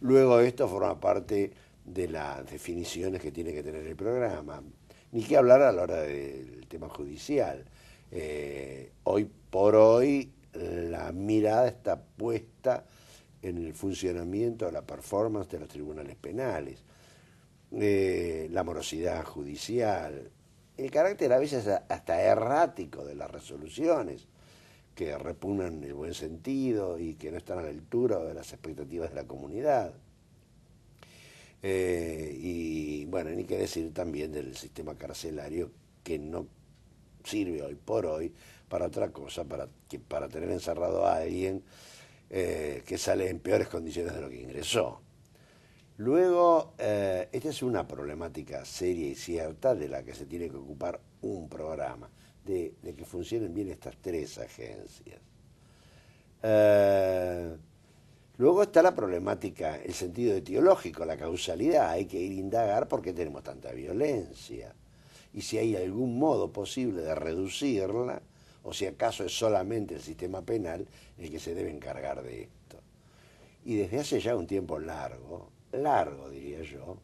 Luego esto forma parte de las definiciones que tiene que tener el programa. Ni que hablar a la hora del tema judicial. Eh, hoy por hoy la mirada está puesta en el funcionamiento la performance de los tribunales penales, eh, la morosidad judicial, el carácter a veces hasta errático de las resoluciones que repugnan el buen sentido y que no están a la altura de las expectativas de la comunidad. Eh, y bueno, ni qué decir también del sistema carcelario que no sirve hoy por hoy para otra cosa, para, tener encerrado a alguien eh, que sale en peores condiciones de lo que ingresó. Luego, eh, esta es una problemática seria y cierta de la que se tiene que ocupar un programa de, que funcionen bien estas tres agencias. Eh, luego está la problemática, el sentido etiológico, la causalidad. Hay que ir indagar por qué tenemos tanta violencia y si hay algún modo posible de reducirla o si acaso es solamente el sistema penal el que se debe encargar de esto. Y desde hace ya un tiempo largo, largo diría yo,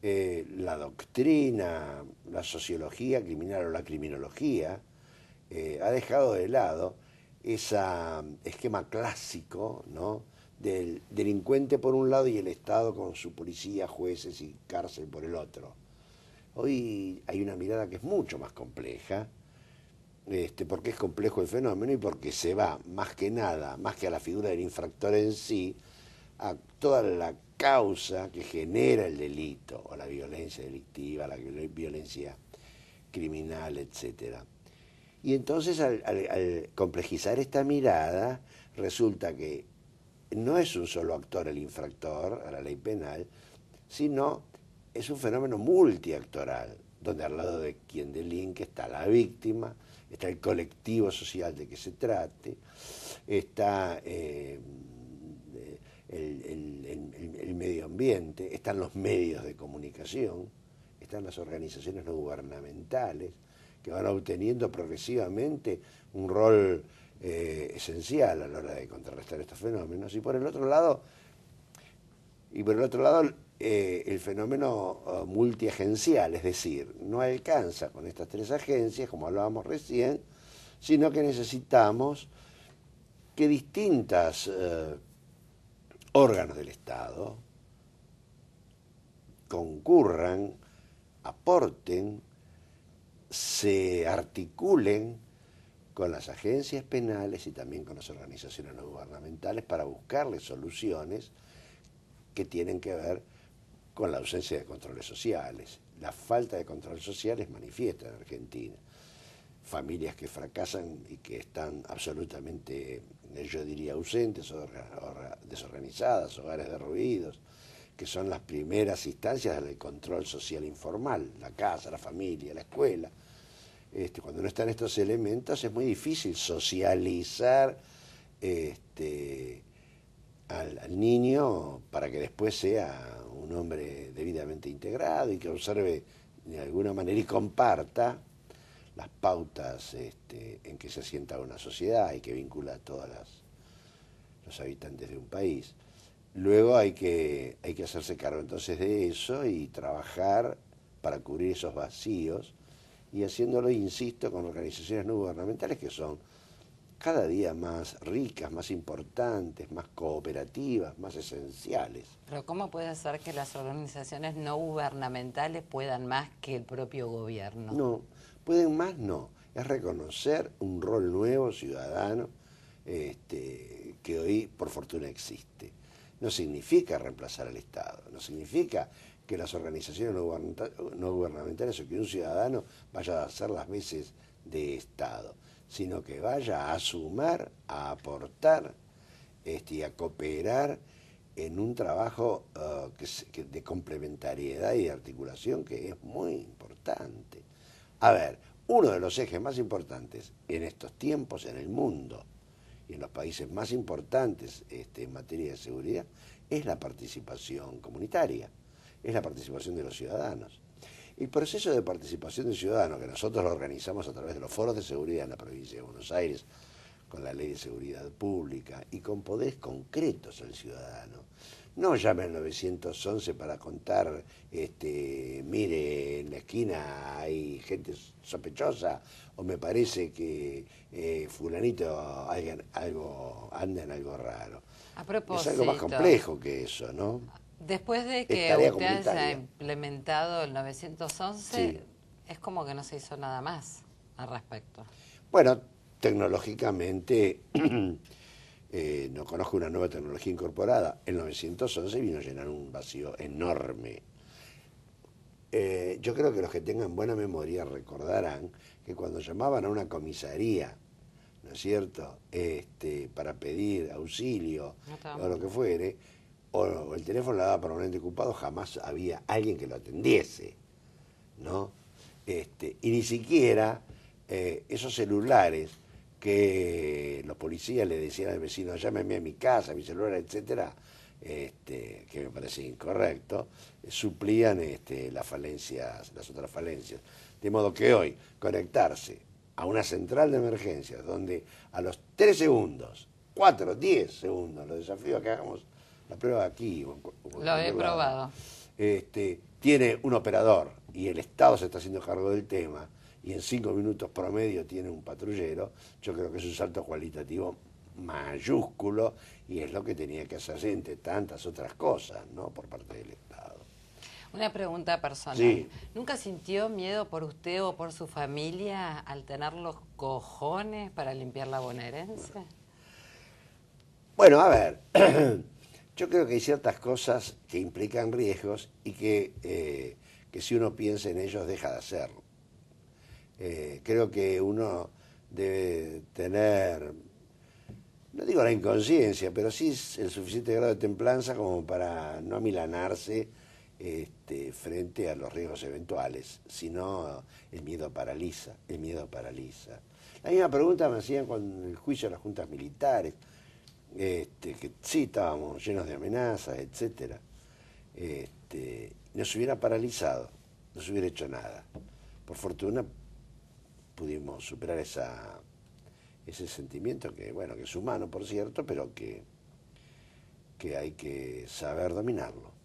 eh, la doctrina, la sociología criminal o la criminología, eh, ha dejado de lado ese mm, esquema clásico del delincuente por un lado y el Estado con su policía, jueces y cárcel por el otro. Hoy hay una mirada que es mucho más compleja, este, porque es complejo el fenómeno y porque se va más que nada, más que a la figura del infractor en sí, a toda la causa que genera el delito o la violencia delictiva, la violencia criminal, etc. Y entonces al, complejizar esta mirada, resulta que no es un solo actor el infractor a la ley penal, sino es un fenómeno multiactoral, donde al lado de quien delinque está la víctima, está el colectivo social de que se trate, está eh, el, medio ambiente, están los medios de comunicación, están las organizaciones no gubernamentales que van obteniendo progresivamente un rol eh, esencial a la hora de contrarrestar estos fenómenos. Y por el otro lado, y por el otro lado, eh, el fenómeno eh, multiagencial, es decir, no alcanza con estas tres agencias, como hablábamos recién, sino que necesitamos que distintas órganos del Estado concurran, aporten, se articulen con las agencias penales y también con las organizaciones no gubernamentales para buscarle soluciones que tienen que ver con la ausencia de controles sociales. La falta de controles sociales manifiesta en Argentina familias que fracasan y que están absolutamente, eh, yo diría, ausentes o desorganizadas, hogares derruidos, que son las primeras instancias del control social informal, la casa, la familia, la escuela. Este, cuando no están estos elementos es muy difícil socializar este, al, niño para que después sea un hombre debidamente integrado y que observe de alguna manera y comparta las pautas este, en que se asienta una sociedad y que vincula a todos los habitantes de un país. Luego hay que, hay que hacerse cargo entonces de eso y trabajar para cubrir esos vacíos y haciéndolo, insisto, con organizaciones no gubernamentales que son cada día más ricas, más importantes, más cooperativas, más esenciales. Pero ¿cómo puede ser que las organizaciones no gubernamentales puedan más que el propio gobierno? No, pueden más, no. Es reconocer un rol nuevo, ciudadano, este, que hoy por fortuna existe. No significa reemplazar al Estado, no significa que las organizaciones no gubernamentales o que un ciudadano vaya a hacer las veces de Estado, sino que vaya a sumar, a aportar este, y a cooperar en un trabajo eh, de complementariedad y articulación que es muy importante. A ver, uno de los ejes más importantes en estos tiempos en el mundo y en los países más importantes este, en materia de seguridad es la participación comunitaria, es la participación de los ciudadanos. El proceso de participación de ciudadanos que nosotros lo organizamos a través de los foros de seguridad en la provincia de Buenos Aires, con la ley de seguridad pública y con poderes concretos al ciudadano. No llame al 911 para contar, este, mire, en la esquina hay gente sospechosa o me parece que eh, fulanito algo, anda en algo raro. A propósito, es algo más complejo que eso, ¿no? Después de que se ha implementado el 911, es como que no se hizo nada más al respecto. Bueno, tecnológicamente, eh, no conozco una nueva tecnología incorporada. En 911 vino a llenar un vacío enorme. Eh, yo creo que los que tengan buena memoria recordarán que cuando llamaban a una comisaría, ¿no es cierto?, este, para pedir auxilio o lo que fuere, o, el teléfono la daba permanente ocupado, jamás había alguien que lo atendiese, ¿no? Este, y ni siquiera eh, esos celulares que los policías le decían al vecino, llámeme a mi casa, a mi celular, etcétera, este, que me parece incorrecto, eh, suplían este, las falencias, las otras falencias. De modo que hoy conectarse a una central de emergencias donde a los 3 segundos, 4, 10 segundos, los desafíos que hagamos la prueba aquí. Lo he probado. Este, tiene un operador y el Estado se está haciendo cargo del tema y en cinco minutos promedio tiene un patrullero, yo creo que es un salto cualitativo mayúsculo y es lo que tenía que hacer entre tantas otras cosas, ¿no? Por parte del Estado. Una pregunta personal. ¿Nunca sintió miedo por usted o por su familia al tener los cojones para limpiar la bonaerense? Bueno, a ver, yo creo que hay ciertas cosas que implican riesgos y que, eh, que si uno piensa en ellos deja de hacerlo. Eh, creo que uno debe tener, no digo la inconsciencia, pero sí el suficiente grado de templanza como para no amilanarse este, frente a los riesgos eventuales, sino el miedo paraliza, el miedo paraliza. La misma pregunta me hacían con el juicio de las juntas militares, este, que sí estábamos llenos de amenazas, etc. No se hubiera paralizado, no se hubiera hecho nada. Por fortuna pudimos superar ese sentimiento que, bueno, que es humano, por cierto, pero que hay que saber dominarlo.